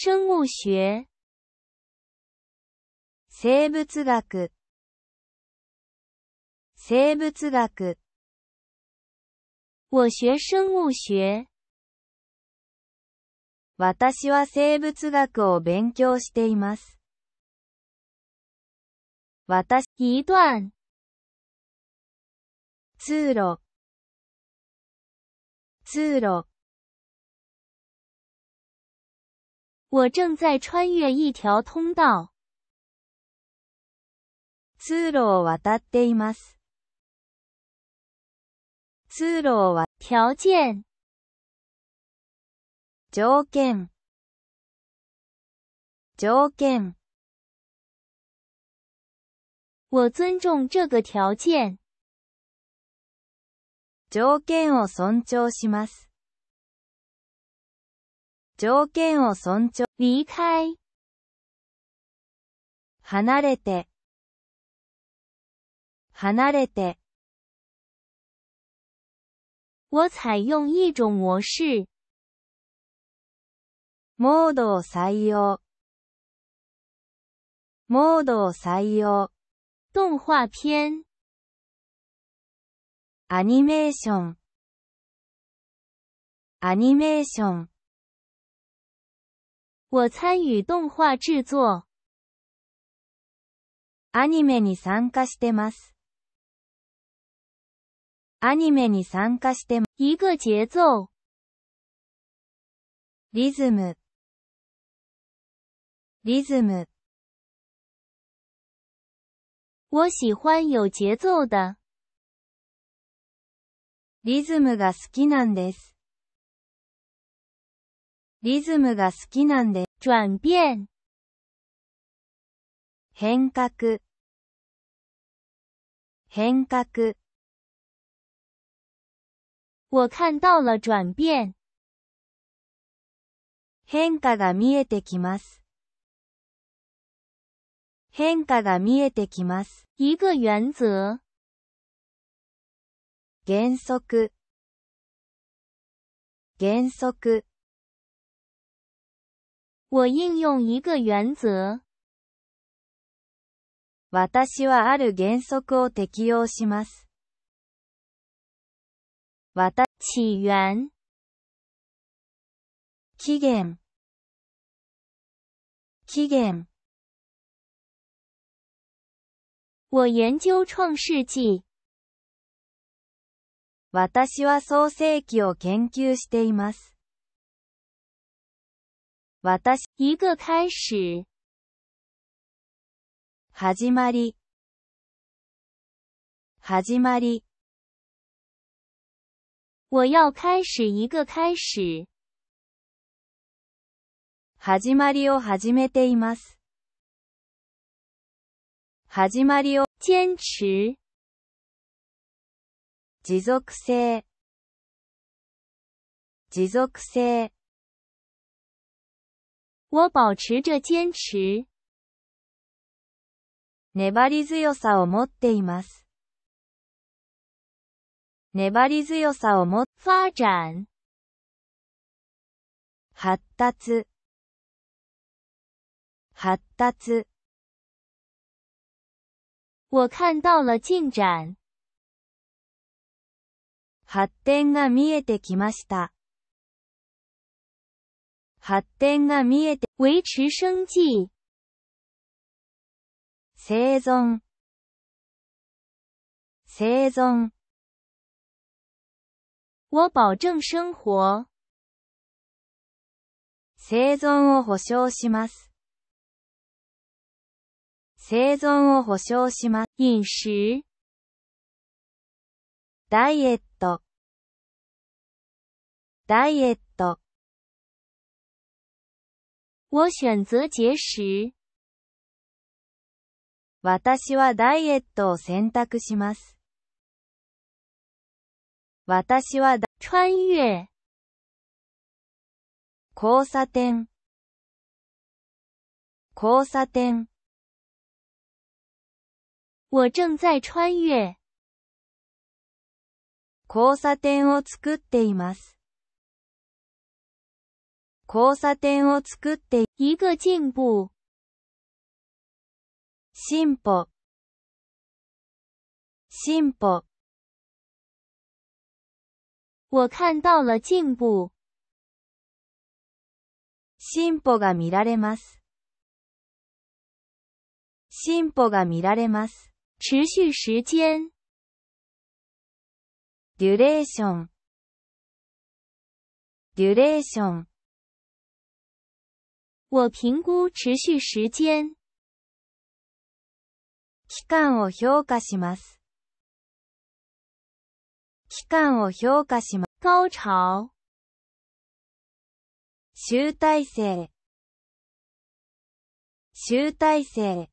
生物学生物学生物学我学生物学私は生物学を勉強しています。私、一段通路通路我正在穿越一条通道。通路を渡っています。通路は、条件。条件。条件。我尊重这个条件。条件を尊重します。条件を尊重、離開。離れて、離れて。我采用一种模式。モードを採用。モードを採用。動画片。アニメーション。アニメーション。我参与動画制作。アニメに参加してます。アニメに参加してます。一个节奏。リズム。リズム。我喜欢有节奏的。リズムが好きなんです。リズムが好きなんで、转变。変革、変革。我看到了转变。変化が見えてきます。変化が見えてきます。一个原则。原則、原則。我应用一个原则。私はある原則を適用します。私、起源。期限。期限。我研究创世紀。私は創世紀を研究しています。私、一个開始。始まり、始まり。我要開始一个開始。始まりを始めています。始まりを坚持。持続性。持続性。我保持着坚持。粘り強さを持っています。粘り強さを持っ、发展。発達。発達。我看到了进展。発展が見えてきました。発展が見えて、維持生計。生存。生存。我保证生活。生存を保証します。生存を保証します。飲食。ダイエット。ダイエッ我选择节食。私はダイエットを選択します。私は穿越交差点交差点我正在穿越交差点を作っています。交差点を作って一个进步進歩進歩我看到了进步進歩が見られます。進歩が見られます。持续時間。デュレーション。デュレーション。我评估持续时间。期間を評価します。期間を評価します。高潮。集大成。集大成。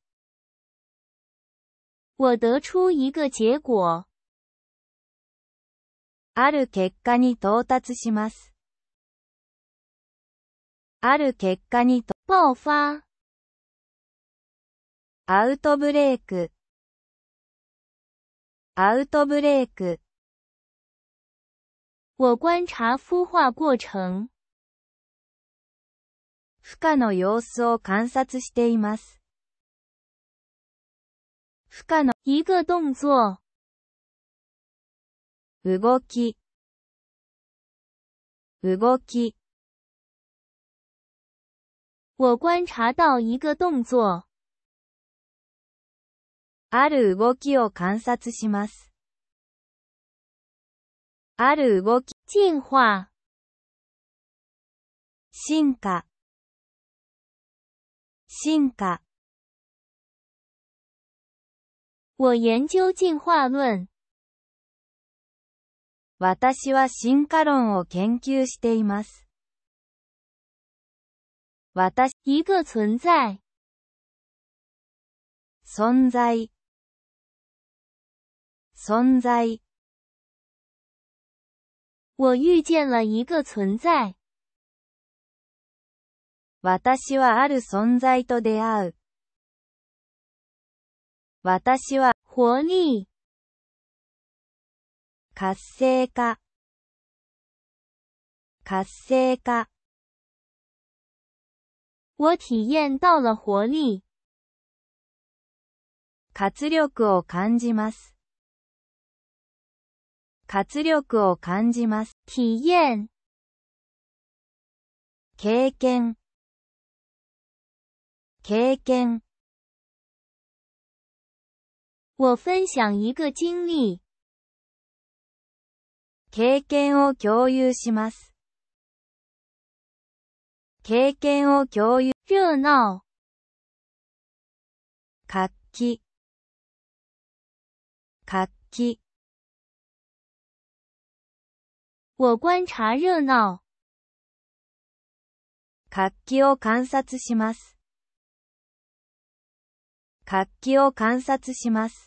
我得出一个结果。ある結果に到達します。ある結果にと、ポーファー。アウトブレイク。アウトブレイク。我观察孵化过程。孵化の様子を観察しています。孵化の一个動作。動き。動き。我观察到一个动作。ある動きを観察します。ある動き。进化。進化。進化。我研究進化論。私は進化論を研究しています。私、一个存在。存在。存在。我遇见了一个存在。私はある存在と出会う。私は、活力。活性化。活性化。我体验到了活力。活力を感じます。活力を感じます。体验。経験。経験。我分享一个经历。経験を共有します。経験を共有。y o 活気活気我观察热闹。活気を観察します。活気を観察します。